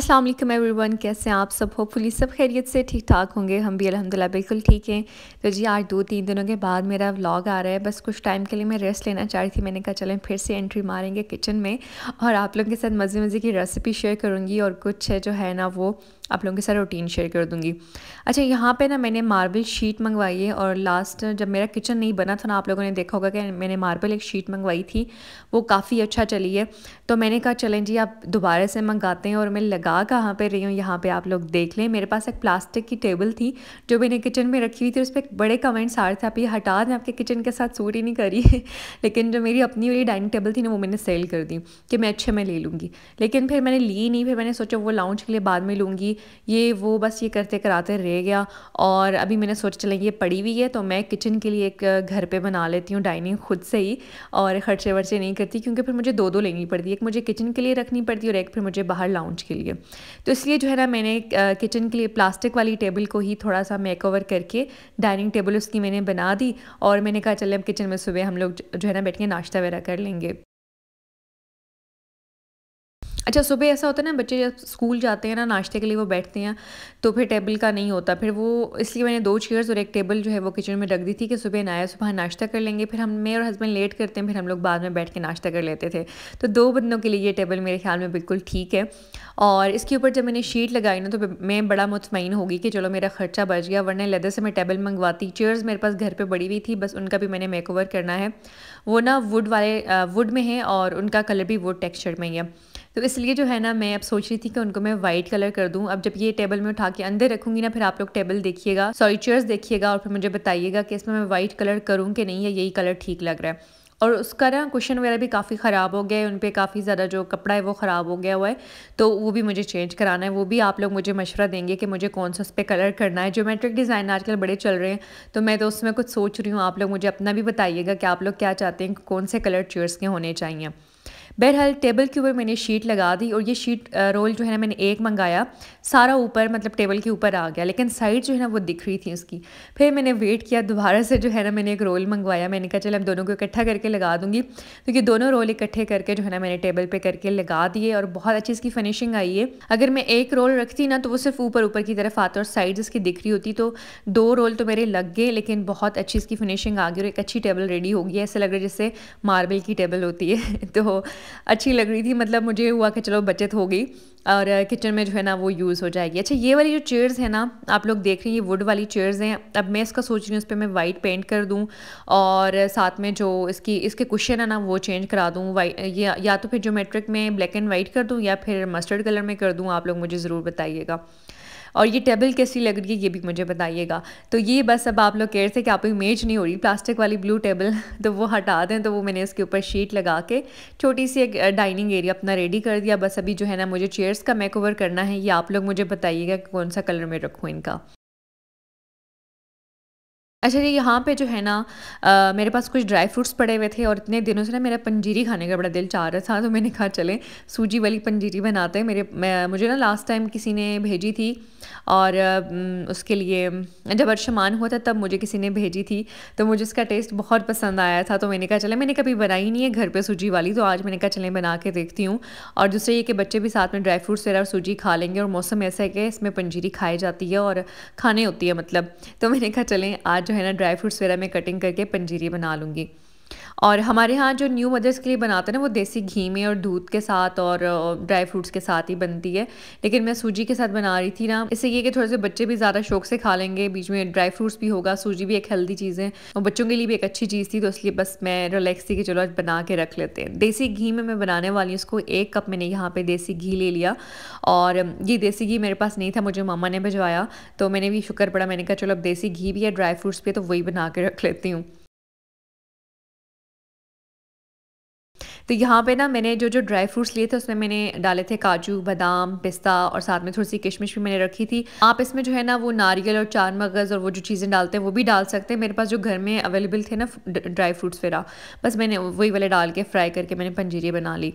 अस्सलाम वालेकुम एवरीवन कैसे हैं आप सब होपफुली सब खैरियत से ठीक ठाक होंगे हम भी अल्हम्दुलिल्लाह बिल्कुल ठीक हैं तो जी आज दो तीन दिनों के बाद मेरा व्लॉग आ रहा है बस कुछ टाइम के लिए मैं रेस्ट लेना चाह रही थी मैंने कहा चलें फिर से एंट्री मारेंगे किचन में और आप लोगों के साथ मज़े मज़े की रेसिपी शेयर करूँगी और कुछ है जो है ना वो आप लोगों के साथ रूटीन शेयर कर दूँगी अच्छा यहाँ पे ना मैंने मार्बल शीट मंगवाई है और लास्ट जब मेरा किचन नहीं बना था ना आप लोगों ने देखा होगा कि मैंने मार्बल एक शीट मंगवाई थी वो काफ़ी अच्छा चली है तो मैंने कहा चलें जी आप दोबारा से मंगाते हैं और मैं लगा कहाँ पर रही हूँ यहाँ पर आप लोग देख लें मेरे पास एक प्लास्टिक की टेबल थी जो मैंने किचन में रखी हुई थी उस पर बड़े कमेंट्स आ रहे थे आप ये हटा दें आपके किचन के साथ सूट ही नहीं करी लेकिन जो मेरी अपनी वाली डाइनिंग टेबल थी ना वो मैंने सेल कर दी कि मैं अच्छे में ले लूँगी लेकिन फिर मैंने ली नहीं फिर मैंने सोचा वो लाउंज के लिए बाद में लूँगी ये वो बस ये करते कराते रह गया और अभी मैंने सोचा चलेंगे ये पड़ी हुई है तो मैं किचन के लिए एक घर पे बना लेती हूँ डाइनिंग खुद से ही और खर्चे वर्चे नहीं करती क्योंकि फिर मुझे दो दो लेनी पड़ती है एक मुझे किचन के लिए रखनी पड़ती है और एक फिर मुझे बाहर लाउंज के लिए तो इसलिए जो है ना मैंने किचन के लिए प्लास्टिक वाली टेबल को ही थोड़ा सा मेक करके डाइनिंग टेबल उसकी मैंने बना दी और मैंने कहा चले अब किचन में सुबह हम लोग जो है ना बैठ के नाश्ता वगैरह कर लेंगे अच्छा सुबह ऐसा होता है ना बच्चे जब स्कूल जाते हैं ना नाश्ते के लिए वो बैठते हैं तो फिर टेबल का नहीं होता फिर वो इसलिए मैंने दो चेयर्स और एक टेबल जो है वो किचन में रख दी थी कि सुबह आया सुबह नाश्ता कर लेंगे फिर हम मेरे और हस्बैंड लेट करते हैं फिर हम लोग बाद में बैठ के नाश्ता कर लेते थे तो दो बंदों के लिए ये टेबल मेरे ख्याल में बिल्कुल ठीक है और इसके ऊपर जब मैंने शीट लगाई ना तो मैं बड़ा मुतमिन होगी कि चलो मेरा खर्चा बच गया वरना लेदर से मैं टेबल मंगवाती चेयर्स मेरे पास घर पर बड़ी हुई थी बस उनका भी मैंने मेक करना है वो ना वुड वाले वुड में है और उनका कलर भी वुड टेक्स्चर में ही है तो इसलिए जो है ना मैं अब सोच रही थी कि उनको मैं वाइट कलर कर दूँ अब जब ये टेबल में उठा के अंदर रखूँगी ना फिर आप लोग टेबल देखिएगा सॉरी चेयर्स देखिएगा और फिर मुझे बताइएगा कि इसमें मैं वाइट कलर करूँ कि नहीं या यही कलर ठीक लग रहा है और उसका ना कुशन वगैरह भी काफ़ी ख़राब हो गया है उन पर काफ़ी ज़्यादा जो कपड़ा है वो ख़राब हो गया हुआ है तो वो भी मुझे चेंज कराना है वो भी आप लोग मुझे मशवरा देंगे कि मुझे कौन सा उस पर कलर करना है ज्योमेट्रिक डिज़ाइन आजकल बड़े चल रहे हैं तो मैं तो उसमें कुछ सोच रही हूँ आप लोग मुझे अपना भी बताइएगा कि आप लोग क्या चाहते हैं कौन से कलर चेयर्स के होने चाहिए बहरहाल टेबल के ऊपर मैंने शीट लगा दी और ये शीट रोल जो है ना मैंने एक मंगाया सारा ऊपर मतलब टेबल के ऊपर आ गया लेकिन साइड जो है ना वो दिख रही थी उसकी फिर मैंने वेट किया दोबारा से जो है ना मैंने एक रोल मंगवाया मैंने कहा चल अब दोनों को इकट्ठा करके लगा दूँगी तो दोनों रोल इकट्ठे करके जो है ना मैंने टेबल पर करके लगा दिए और बहुत अच्छी इसकी फिनिशिंग आई है अगर मैं एक रोल रखती ना तो वो सिर्फ ऊपर ऊपर की तरफ आता और साइड इसकी दिख रही होती तो दो रोल तो मेरे लग गए लेकिन बहुत अच्छी इसकी फिनिशिंग आ गई और एक अच्छी टेबल रेडी हो गई ऐसा लग रहा है जैसे मार्बल की टेबल होती है तो अच्छी लग रही थी मतलब मुझे हुआ कि चलो बचत हो गई और किचन में जो है ना वो यूज़ हो जाएगी अच्छा ये वाली जो चेयर्स है ना आप लोग देख रहे हैं ये वुड वाली चेयर्स हैं अब मैं इसका सोच रही हूँ उस पर मैं वाइट पेंट कर दूँ और साथ में जो इसकी इसके कुशन है ना वो चेंज करा दूँ वाइट या, या तो फिर जोमेट्रिक में ब्लैक एंड वाइट कर दूँ या फिर मस्टर्ड कलर में कर दूँ आप लोग मुझे ज़रूर बताइएगा और ये टेबल कैसी लग रही है ये भी मुझे बताइएगा तो ये बस अब आप लोग कह रहे थे कि आप इमेज नहीं हो रही प्लास्टिक वाली ब्लू टेबल तो वो हटा दें तो वो मैंने इसके ऊपर शीट लगा के छोटी सी एक डाइनिंग एरिया अपना रेडी कर दिया बस अभी जो है ना मुझे चेयर्स का मेकओवर करना है ये आप लोग मुझे बताइएगा कि कौन सा कलर में रखूँ इनका अच्छा जी यहाँ पे जो है ना आ, मेरे पास कुछ ड्राई फ्रूट्स पड़े हुए थे और इतने दिनों से ना मेरा पंजीरी खाने का बड़ा दिल चाह रहा था तो मैंने कहा चले सूजी वाली पंजीरी बनाते हैं मेरे मैं, मुझे ना लास्ट टाइम किसी ने भेजी थी और उसके लिए जब अर्षमान हुआ था तब मुझे किसी ने भेजी थी तो मुझे उसका टेस्ट बहुत पसंद आया था तो मैंने कहा चले मैंने कभी बनाई नहीं है घर पर सूजी वाली तो आज मैंने कहा चले बना के देखती हूँ और दूसरे ये कि बच्चे भी साथ में ड्राई फ्रूट्स वगैरह और सूजी खा लेंगे और मौसम ऐसा है कि इसमें पंजीरी खाई जाती है और खाने होती है मतलब तो मैंने कहा चलें आज जो है ना ड्राई फ्रूट्स वगैरह में कटिंग करके पंजीरी बना लूँगी और हमारे यहाँ जो न्यू मदर्स के लिए बनाते हैं ना वो देसी घी में और दूध के साथ और ड्राई फ्रूट्स के साथ ही बनती है लेकिन मैं सूजी के साथ बना रही थी ना इससे ये कि थोड़े से बच्चे भी ज़्यादा शौक से खा लेंगे बीच में ड्राई फ्रूट्स भी होगा सूजी भी एक हेल्दी चीज़ है और बच्चों के लिए भी एक अच्छी चीज़ थी तो इसलिए बस मैं रिलैक्स थी कि चलो आज बना के रख लेते हैं देसी घी में मैं बनाने वाली हूँ इसको एक कप मैंने यहाँ पर देसी घी ले लिया और ये देसी घी मेरे पास नहीं था मुझे मामा ने भिजवाया तो मैंने भी शुक्र पड़ा मैंने कहा चलो अब देसी घी भी है ड्राई फ्रूट्स भी है तो वही बना के रख लेती हूँ तो यहाँ पे ना मैंने जो जो ड्राई फ्रूट्स लिए थे उसमें मैंने डाले थे काजू बादाम पिस्ता और साथ में थोड़ी सी किशमिश भी मैंने रखी थी आप इसमें जो है ना वो नारियल और चार मगज़ और वो जो चीज़ें डालते हैं वो भी डाल सकते हैं मेरे पास जो घर में अवेलेबल थे ना ड्राई फ्रूट्स वगैरह बस मैंने वही वाले डाल के फ्राई करके मैंने पंजीरी बना ली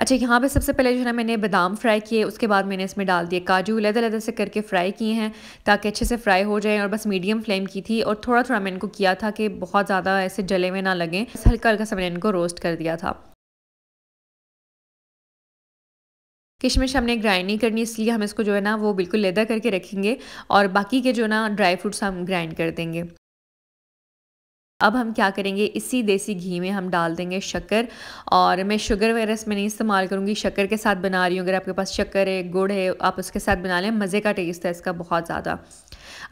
अच्छा यहाँ पे सबसे पहले जो है ना मैंने बादाम फ्राई किए उसके बाद मैंने इसमें डाल दिए काजू लहदा लहदा से करके फ्राई किए हैं ताकि अच्छे से फ्राई हो जाए और बस मीडियम फ्लेम की थी और थोड़ा थोड़ा मैंने इनको किया था कि बहुत ज़्यादा ऐसे जले हुए ना लगें बस हल्का हल्का सा मैंने इनको रोस्ट कर दिया था किशमिश हमने ग्राइंड नहीं करनी इसलिए हम इसको जो है ना वो बिल्कुल लेदा करके रखेंगे और बाकी के जो ना ड्राई फ्रूट्स हम ग्राइंड कर देंगे अब हम क्या करेंगे इसी देसी घी में हम डाल देंगे शक्कर और मैं शुगर वगैरह इसमें नहीं इस्तेमाल करूँगी शक्कर के साथ बना रही हूँ अगर आपके पास शक्कर है गुड़ है आप उसके साथ बना लें मज़े का टेस्ट है इसका बहुत ज़्यादा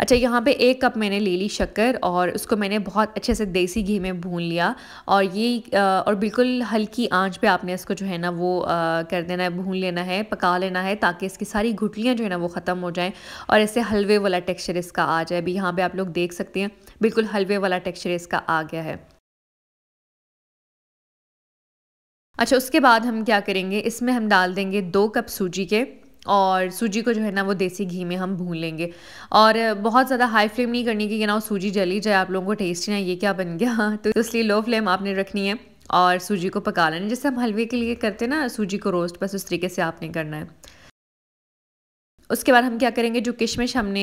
अच्छा यहाँ पे एक कप मैंने ले ली शक्कर और उसको मैंने बहुत अच्छे से देसी घी में भून लिया और ये और बिल्कुल हल्की आंच पे आपने इसको जो है ना वो कर देना है भून लेना है पका लेना है ताकि इसकी सारी घुटलियाँ जो है ना वो ख़त्म हो जाएँ और ऐसे हलवे वाला टेक्स्चर इसका आ जाए अभी यहाँ पर आप लोग देख सकते हैं बिल्कुल हलवे वाला टेक्स्चर इसका आ गया है अच्छा उसके बाद हम क्या करेंगे इसमें हम डाल देंगे दो कप सूजी के और सूजी को जो है ना वो देसी घी में हम भून लेंगे और बहुत ज़्यादा हाई फ्लेम नहीं करनी कि ना वो सूजी जली जाए आप लोगों को टेस्ट ना ये क्या बन गया तो इसलिए लो फ्लेम आपने रखनी है और सूजी को पका लेना जैसे हम हलवे के लिए करते हैं ना सूजी को रोस्ट बस उस तरीके से आपने करना है उसके बाद हम क्या करेंगे जो किशमिश हमने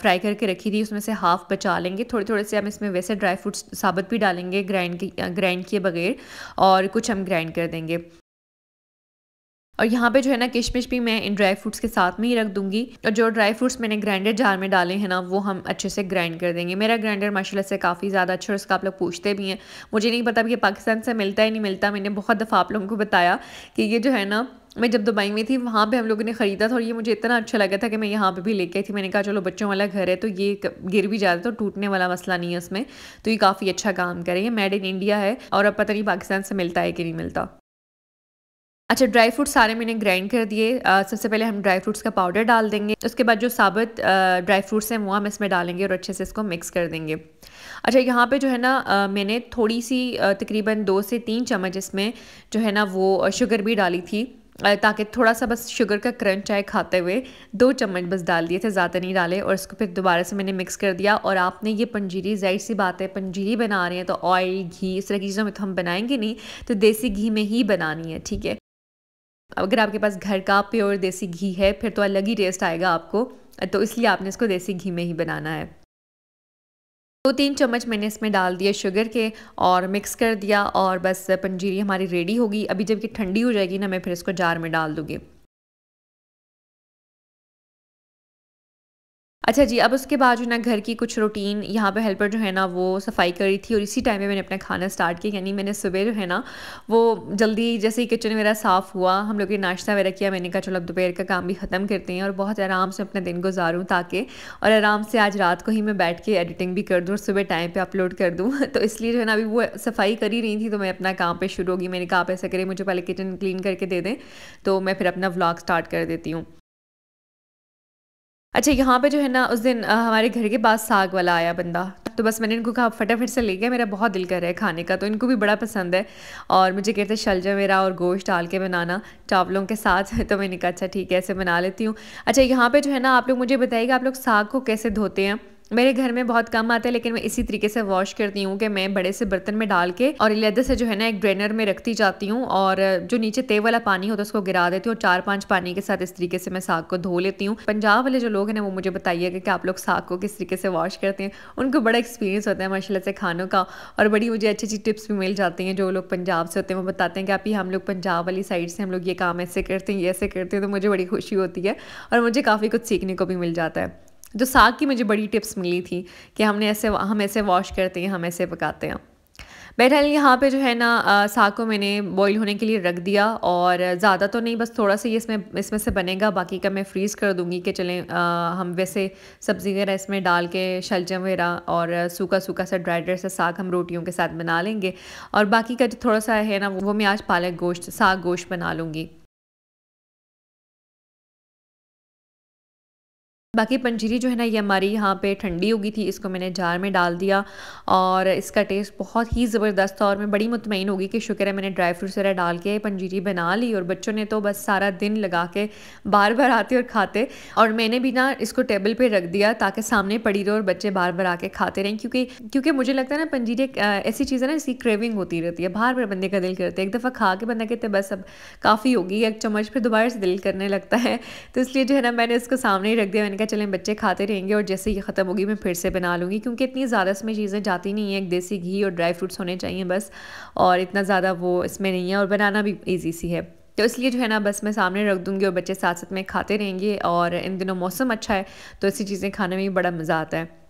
फ्राई करके रखी थी उसमें से हाफ़ बचा लेंगे थोड़े थोड़े से हम इसमें वैसे ड्राई फ्रूट्स साबुत भी डालेंगे ग्राइंड की ग्राइंड किए बगैर और कुछ हम ग्राइंड कर देंगे और यहाँ पे जो है ना किशमिश भी मैं इन ड्राई फ्रूट्स के साथ में ही रख दूंगी और जो ड्राई फ्रूट्स मैंने ग्राइंडर जार में डाले हैं ना वो हम अच्छे से ग्राइंड कर देंगे मेरा ग्राइंडर माशाल्लाह से काफ़ी ज़्यादा अच्छा है उसका आप लोग पूछते भी हैं मुझे नहीं पता कि पाकिस्तान से मिलता है नहीं मिलता मैंने बहुत दफ़ा आप लोगों को बताया कि ये जो है ना मैं जब दुबई में थी वहाँ पे हम लोगों ने ख़रीदा था और ये मुझे इतना अच्छा लगा था कि मैं यहाँ पे भी लेके आई थी मैंने कहा चलो बच्चों वाला घर है तो ये गिर भी जाता तो टूटने वाला मसला नहीं है उसमें तो ये काफ़ी अच्छा काम करे ये मेड इन इंडिया है और अब पता नहीं पाकिस्तान से मिलता है कि नहीं मिलता अच्छा ड्राई फ्रूट सारे मैंने ग्राइंड कर दिए सबसे पहले हम ड्राई फ्रूट्स का पाउडर डाल देंगे उसके बाद जो साबुत ड्राई फ्रूट्स हैं वो हम इसमें डालेंगे और अच्छे से इसको मिक्स कर देंगे अच्छा यहाँ पे जो है ना मैंने थोड़ी सी तकरीबन दो से तीन चम्मच इसमें जो है ना वो शुगर भी डाली थी ताकि थोड़ा सा बस शुगर का क्रंच आए खाते हुए दो चम्मच बस डाल दिए थे ज़्यादा नहीं डाले और इसको फिर दोबारा से मैंने मिक्स कर दिया और आपने ये पंजीरी जाहिर सी बात है पंजीरी बना रहे हैं तो ऑयल घी इस तरह की चीज़ों में तो हम बनाएंगे नहीं तो देसी घी में ही बनानी है ठीक है अगर आपके पास घर का प्योर देसी घी है फिर तो अलग ही टेस्ट आएगा आपको तो इसलिए आपने इसको देसी घी में ही बनाना है दो तो तीन चम्मच मैंने इसमें डाल दिए शुगर के और मिक्स कर दिया और बस पंजीरी हमारी रेडी होगी अभी जब कि ठंडी हो जाएगी ना मैं फिर इसको जार में डाल दूँगी अच्छा जी अब उसके बाद जो है ना घर की कुछ रूटीन यहाँ पे हेल्पर जो है ना वो सफाई करी थी और इसी टाइम में मैंने अपना खाना स्टार्ट किया यानी मैंने सुबह जो है ना वो जल्दी जैसे ही किचन मेरा साफ़ हुआ हम लोग ने नाश्ता वगैरह किया मैंने कहा चलो अब दोपहर का काम भी ख़त्म करते हैं और बहुत आराम से अपना दिन गुजारूँ ताकि और आराम से आज रात को ही मैं बैठ के एडिटिंग भी कर दूँ और सुबह टाइम पर अपलोड कर दूँ तो इसलिए जो है ना अभी वो सफाई कर ही रही थी तो मैं अपना काम पर शुरू होगी मैंने कहा आप ऐसा करें मुझे पहले किचन क्लीन करके दे दें तो मैं फिर अपना व्लाग स्टार्ट कर देती हूँ अच्छा यहाँ पे जो है ना उस दिन हमारे घर के पास साग वाला आया बंदा तो बस मैंने इनको कहा फटाफट से ले गया मेरा बहुत दिल कर रहा है खाने का तो इनको भी बड़ा पसंद है और मुझे कहते शलजा मेरा और गोश्त डाल के बनाना चावलों के साथ तो मैंने कहा अच्छा ठीक है ऐसे बना लेती हूँ अच्छा यहाँ पर जो है ना आप लोग मुझे बताइएगा आप लोग साग को कैसे धोते हैं मेरे घर में बहुत कम आते हैं लेकिन मैं इसी तरीके से वॉश करती हूँ कि मैं बड़े से बर्तन में डाल के और लेदर से जो है ना एक ड्रेनर में रखती जाती हूँ और जो नीचे तेल वाला पानी होता है उसको गिरा देती हूँ चार पाँच पानी के साथ इस तरीके से मैं साग को धो लेती हूँ पंजाब वाले जो लोग हैं ना वो मुझे बताइएगा कि आप लोग साग को किस तरीके से वॉश करते हैं उनको बड़ा एक्सपीरियंस होता है माशाला से खानों का और बड़ी मुझे अच्छी अच्छी टिप्स भी मिल जाती हैं जो लोग पंजाब से होते हैं वो बताते हैं कि आप ही हम लोग पंजाब वाली साइड से हम लोग ये काम ऐसे करते हैं ये ऐसे करते हैं तो मुझे बड़ी खुशी होती है और मुझे काफ़ी कुछ सीखने को भी मिल जाता है जो साग की मुझे बड़ी टिप्स मिली थी कि हमने ऐसे हम ऐसे वॉश करते हैं हम ऐसे पकाते हैं बहरहाल यहाँ पे जो है ना साग को मैंने बॉईल होने के लिए रख दिया और ज़्यादा तो नहीं बस थोड़ा सा ये इसमें इसमें से बनेगा बाकी का मैं फ्रीज़ कर दूँगी कि चलें आ, हम वैसे सब्ज़ी वगैरह इसमें डाल के शलजम वगैरह और सूखा सूखा सा ड्राई ड्राई सा साग हम रोटियों के साथ बना लेंगे और बाकी का जो थोड़ा सा है ना वो मैं आज पालक गोश्त साग गोश्त बना लूँगी बाकी पंजीरी जो है ना ये हमारी यहाँ पे ठंडी हो गई थी इसको मैंने जार में डाल दिया और इसका टेस्ट बहुत ही ज़बरदस्त था और मैं बड़ी मुतमिन होगी कि शुक्र है मैंने ड्राई फ्रूट्स वगैरह डाल के पंजीरी बना ली और बच्चों ने तो बस सारा दिन लगा के बार बार आते और खाते और मैंने भी ना इसको टेबल पर रख दिया ताकि सामने पड़ी रहे और बच्चे बार बार आके खाते रहें क्योंकि क्योंकि मुझे लगता है ना पंजीरी एक ऐसी चीज़ है ना इसकी क्रेविंग होती रहती है बार बार बंदे का दिल करते हैं एक दफ़ा खा के बंदा कहते बस अब काफ़ी होगी एक चम्मच फिर दोबारा से दिल करने लगता है तो इसलिए जो है ना मैंने इसको सामने ही रख दिया मैंने कहा चलें बच्चे खाते रहेंगे और जैसे ये ख़त्म होगी मैं फिर से बना लूँगी क्योंकि इतनी ज़्यादा इसमें चीज़ें जाती नहीं है एक देसी घी और ड्राई फ्रूट्स होने चाहिए बस और इतना ज़्यादा वो इसमें नहीं है और बनाना भी ईजी सी है तो इसलिए जो है ना बस मैं सामने रख दूँगी और बच्चे साथ साथ में खाते रहेंगे और इन दिनों मौसम अच्छा है तो ऐसी चीज़ें खाने में भी बड़ा मज़ा आता है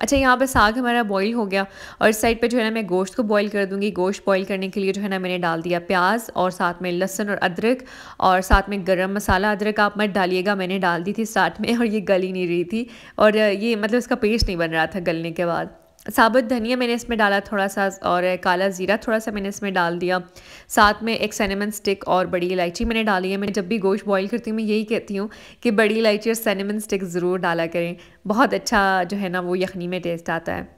अच्छा यहाँ पर साग हमारा बॉईल हो गया और इस साइड पे जो है ना मैं गोश्त को बॉईल कर दूँगी गोश्त बॉईल करने के लिए जो है ना मैंने डाल दिया प्याज और साथ में लहसुन और अदरक और साथ में गरम मसाला अदरक आप मत डालिएगा मैंने डाल दी थी साथ में और ये गली नहीं रही थी और ये मतलब इसका पेस्ट नहीं बन रहा था गलने के बाद साबुत धनिया मैंने इसमें डाला थोड़ा सा और काला ज़ीरा थोड़ा सा मैंने इसमें डाल दिया साथ में एक सैनमन स्टिक और बड़ी इलायची मैंने डाली है मैं जब भी गोश्त बॉईल करती हूँ मैं यही कहती हूँ कि बड़ी इलायची और सैनमन स्टिक ज़रूर डाला करें बहुत अच्छा जो है ना वो यखनी में टेस्ट आता है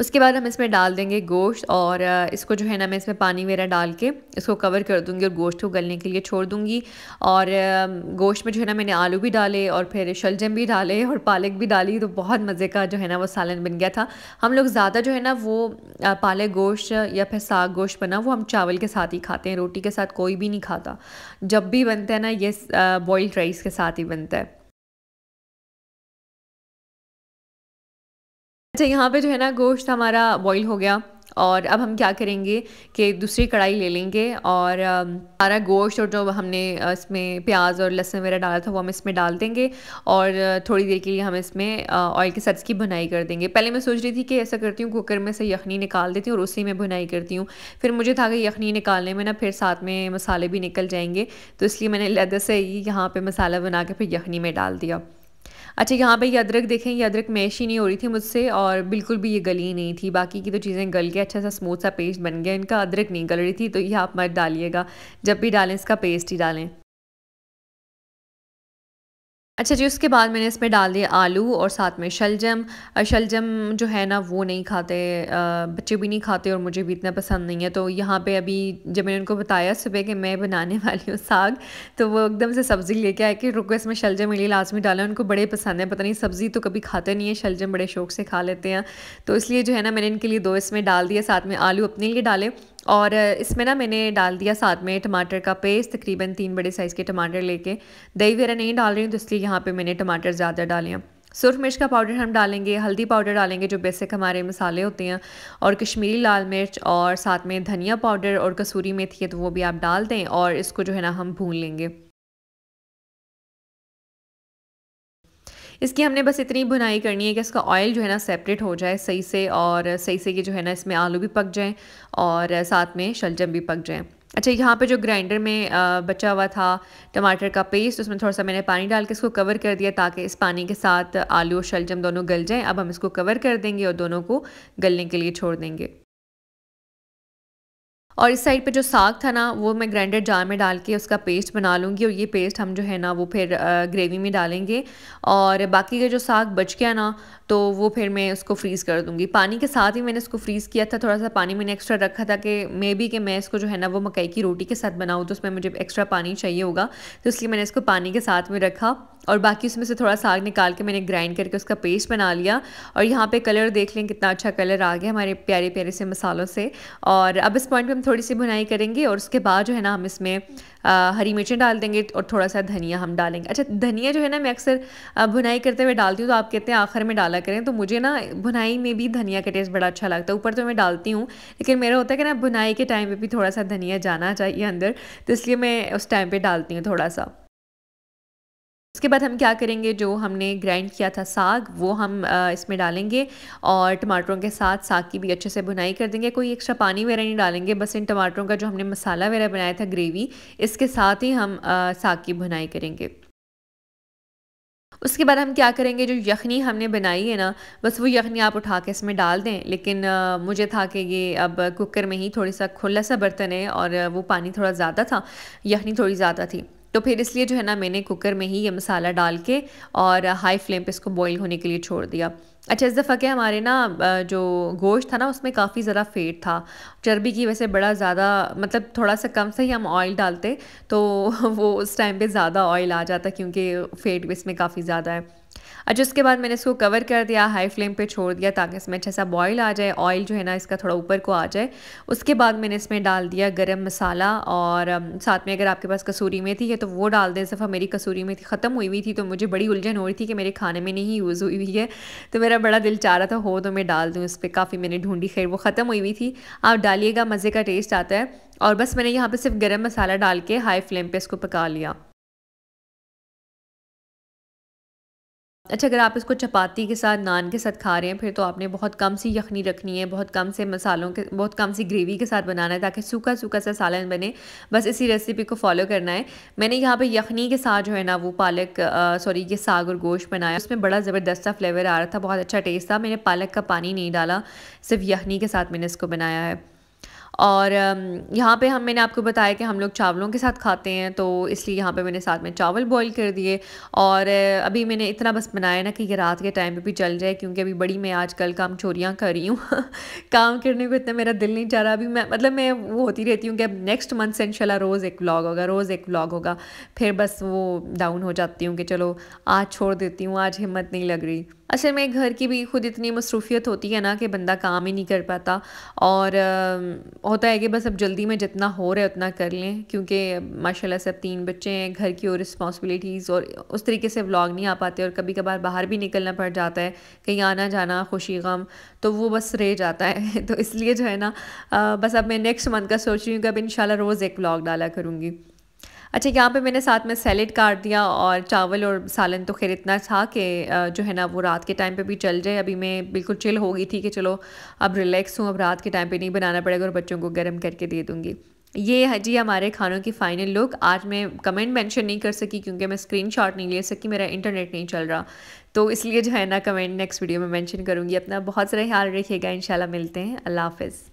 उसके बाद हम इसमें डाल देंगे गोश्त और इसको जो है ना मैं इसमें पानी वगैरह डाल के इसको कवर कर दूंगी और गोश्त को गलने के लिए छोड़ दूंगी और गोश्त में जो है ना मैंने आलू भी डाले और फिर शलजम भी डाले और पालक भी डाली तो बहुत मज़े का जो है ना वो सालन बन गया था हम लोग ज़्यादा जो है ना वो पालक गोश्त या फिर साग गोश्त बना वो हम चावल के साथ ही खाते हैं रोटी के साथ कोई भी नहीं खाता जब भी बनता है ना ये बॉयल्ड राइस के साथ ही बनता है अच्छा यहाँ पे जो है ना गोश्त हमारा बॉईल हो गया और अब हम क्या करेंगे कि दूसरी कढ़ाई ले लेंगे और सारा गोश्त और जो हमने इसमें प्याज और लहसुन वगैरह डाला था वो हम इसमें डाल देंगे और थोड़ी देर के लिए हम इसमें ऑयल के साथ की भुनाई कर देंगे पहले मैं सोच रही थी कि ऐसा करती हूँ कुकर में से यखनी निकाल देती हूँ और उसी में भुनाई करती हूँ फिर मुझे था कि यखनी निकालने में ना फिर साथ में मसाले भी निकल जाएंगे तो इसलिए मैंने लदर से ही यहाँ पर मसाला बना के फिर यखनी में डाल दिया अच्छा यहाँ पे ये अदरक देखें ये अदरक मैश ही नहीं हो रही थी मुझसे और बिल्कुल भी ये गली नहीं थी बाकी की तो चीज़ें गल के अच्छा सा स्मूथ सा पेस्ट बन गया इनका अदरक नहीं गल रही थी तो ये आप मत डालिएगा जब भी डालें इसका पेस्ट ही डालें अच्छा जी उसके बाद मैंने इसमें डाल दिया आलू और साथ में शलजम शलजम जो है ना वो नहीं खाते बच्चे भी नहीं खाते और मुझे भी इतना पसंद नहीं है तो यहाँ पे अभी जब मैंने उनको बताया सुबह कि मैं बनाने वाली हूँ साग तो वो एकदम से सब्ज़ी लेके आए कि रुको इसमें शलजम मेरे लिए लाजमी डाला उनको बड़े पसंद है पता नहीं सब्ज़ी तो कभी खाते नहीं है शलजम बड़े शौक से खा लेते हैं तो इसलिए जो है ना मैंने इनके लिए दो इसमें डाल दिया साथ में आलू अपने लिए डाले और इसमें ना मैंने डाल दिया साथ में टमाटर का पेस्ट तकरीबन तीन बड़े साइज़ के टमाटर लेके दही वगैरह नहीं डाल रही हूँ तो इसलिए यहाँ पे मैंने टमाटर ज़्यादा डाले हैं सुरख मिर्च का पाउडर हम डालेंगे हल्दी पाउडर डालेंगे जो बेसिक हमारे मसाले होते हैं और कश्मीरी लाल मिर्च और साथ में धनिया पाउडर और कसूरी मेथी है तो वो भी आप डाल दें और इसको जो है ना हम भून लेंगे इसकी हमने बस इतनी बुनाई करनी है कि इसका ऑयल जो है ना सेपरेट हो जाए सही से और सही से कि जो है ना इसमें आलू भी पक जाएँ और साथ में शलजम भी पक जाएँ अच्छा यहाँ पे जो ग्राइंडर में बचा हुआ था टमाटर का पेस्ट उसमें थोड़ा सा मैंने पानी डाल के इसको कवर कर दिया ताकि इस पानी के साथ आलू और शलजम दोनों गल जाएं अब हम इसको कवर कर देंगे और दोनों को गलने के लिए छोड़ देंगे और इस साइड पे जो साग था ना वो मैं ग्राइंडेड जार में डाल के उसका पेस्ट बना लूँगी और ये पेस्ट हम जो है ना वो फिर ग्रेवी में डालेंगे और बाकी का जो साग बच गया ना तो वो फिर मैं उसको फ्रीज़ कर दूँगी पानी के साथ ही मैंने इसको फ्रीज़ किया था थोड़ा सा पानी मैंने एक्स्ट्रा रखा था कि मे बी कि मैं इसको जो है ना वो मकई की रोटी के साथ बनाऊँ तो उसमें मुझे एक्स्ट्रा पानी चाहिए होगा तो इसलिए मैंने इसको पानी के साथ में रखा और बाकी उसमें से थोड़ा साग निकाल के मैंने ग्राइंड करके उसका पेस्ट बना लिया और यहाँ पे कलर देख लें कितना अच्छा कलर आ गया हमारे प्यारे प्यारे से मसालों से और अब इस पॉइंट पे हम थोड़ी सी भुनाई करेंगे और उसके बाद जो है ना हम इसमें आ, हरी मिर्चें डाल देंगे और थोड़ा सा धनिया हम डालेंगे अच्छा धनिया जो है ना मैं अक्सर भुनाई करते हुए डालती हूँ तो आप कहते हैं आखिर में डाला करें तो मुझे ना भुनाई में भी धनिया का टेस्ट बड़ा अच्छा लगता है ऊपर तो मैं डालती हूँ लेकिन मेरा होता है कि ना भुनाई के टाइम पर भी थोड़ा सा धनिया जाना चाहिए अंदर तो इसलिए मैं उस टाइम पर डालती हूँ थोड़ा सा उसके बाद हम क्या करेंगे जो हमने ग्राइंड किया था साग वो हम इसमें डालेंगे और टमाटरों के साथ साग की भी अच्छे से भुनाई कर देंगे कोई एक्स्ट्रा पानी वगैरह नहीं डालेंगे बस इन टमाटरों का जो हमने मसाला वगैरह बनाया था ग्रेवी इसके साथ ही हम साग की भुनाई करेंगे उसके बाद हम क्या करेंगे जो यखनी हमने बनाई है ना बस वो यखनी आप उठा के इसमें डाल दें लेकिन आ, मुझे था कि ये अब कुकर में ही थोड़ी सा खुला सा बर्तन है और वो पानी थोड़ा ज़्यादा था यखनी थोड़ी ज़्यादा थी तो फिर इसलिए जो है ना मैंने कुकर में ही ये मसाला डाल के और हाई फ्लेम पे इसको बॉईल होने के लिए छोड़ दिया अच्छा इस दफ़ा के हमारे ना जो गोश्त था ना उसमें काफ़ी ज़रा फेट था चर्बी की वजह से बड़ा ज़्यादा मतलब थोड़ा सा कम से ही हम ऑयल डालते तो वो उस टाइम पे ज़्यादा ऑयल आ जाता क्योंकि फेट भी इसमें काफ़ी ज़्यादा है अच्छा उसके बाद मैंने इसको कवर कर दिया हाई फ्लेम पे छोड़ दिया ताकि इसमें अच्छा सा बॉयल आ जाए ऑयल जो है ना इसका थोड़ा ऊपर को आ जाए उसके बाद मैंने इसमें डाल दिया गरम मसाला और साथ में अगर आपके पास कसूरी मेथी है तो वो डाल दें सफ़ा मेरी कसूरी मेथी ख़त्म हुई हुई थी तो मुझे बड़ी उलझन हो रही थी कि मेरे खाने में नहीं यूज़ हुई हुई है तो मेरा बड़ा दिल चाह रहा था हो तो मैं डाल दूँ उस पर काफ़ी मैंने ढूंढी खैर वो ख़त्म हुई हुई थी आप डालिएगा मज़े का टेस्ट आता है और बस मैंने यहाँ पर सिर्फ गर्म मसाला डाल के हाई फ्लेम पर इसको पका लिया अच्छा अगर आप इसको चपाती के साथ नान के साथ खा रहे हैं फिर तो आपने बहुत कम सी यखनी रखनी है बहुत कम से मसालों के बहुत कम सी ग्रेवी के साथ बनाना है ताकि सूखा सूखा सा सालन बने बस इसी रेसिपी को फॉलो करना है मैंने यहाँ पर यखनी के साथ जो है ना वो पालक सॉरी ये साग और गोश्त बनाया उसमें बड़ा ज़बरदस्त फ्लेवर आ रहा था बहुत अच्छा टेस्ट था मैंने पालक का पानी नहीं डाला सिर्फ यखनी के साथ मैंने इसको बनाया है और यहाँ पे हम मैंने आपको बताया कि हम लोग चावलों के साथ खाते हैं तो इसलिए यहाँ पे मैंने साथ में चावल बॉईल कर दिए और अभी मैंने इतना बस बनाया ना कि ये रात के टाइम पे भी चल जाए क्योंकि अभी बड़ी मैं आजकल काम चोरियाँ कर रही हूँ काम करने को इतना मेरा दिल नहीं चाह रहा अभी मैं मतलब मैं वो होती रहती हूँ कि अब नेक्स्ट मंथ से इनशाला रोज़ एक ब्लॉग होगा रोज़ एक ब्लॉग होगा फिर बस वो डाउन हो जाती हूँ कि चलो आज छोड़ देती हूँ आज हिम्मत नहीं लग रही असल में घर की भी खुद इतनी मसरूफियत होती है ना कि बंदा काम ही नहीं कर पाता और आ, होता है कि बस अब जल्दी में जितना हो रहा है उतना कर लें क्योंकि माशा से अब तीन बच्चे हैं घर की और रिस्पॉन्सिबिलिटीज़ और उस तरीके से व्लॉग नहीं आ पाते और कभी कभार बाहर भी निकलना पड़ जाता है कहीं आना जाना खुशी गम तो वो बस रह जाता है तो इसलिए जो है ना आ, बस अब मैं नेक्स्ट मंथ का सोच रही हूँ कि अब इन रोज़ एक व्लाग डाला करूँगी अच्छा यहाँ पे मैंने साथ में सैलड काट दिया और चावल और सालन तो खैर इतना था कि जो है ना वो रात के टाइम पे भी चल जाए अभी मैं बिल्कुल चिल हो गई थी कि चलो अब रिलैक्स हूँ अब रात के टाइम पे नहीं बनाना पड़ेगा और बच्चों को गर्म करके दे दूँगी ये है जी हमारे खानों की फ़ाइनल लुक आज मैं कमेंट मेंशन नहीं कर सकी क्योंकि मैं स्क्रीनशॉट नहीं ले सकी मेरा इंटरनेट नहीं चल रहा तो इसलिए जो है ना कमेंट नेक्स्ट वीडियो में मेंशन करूँगी अपना बहुत सारा ख्याल रखिएगा इन मिलते हैं अल्लाह हाफिज़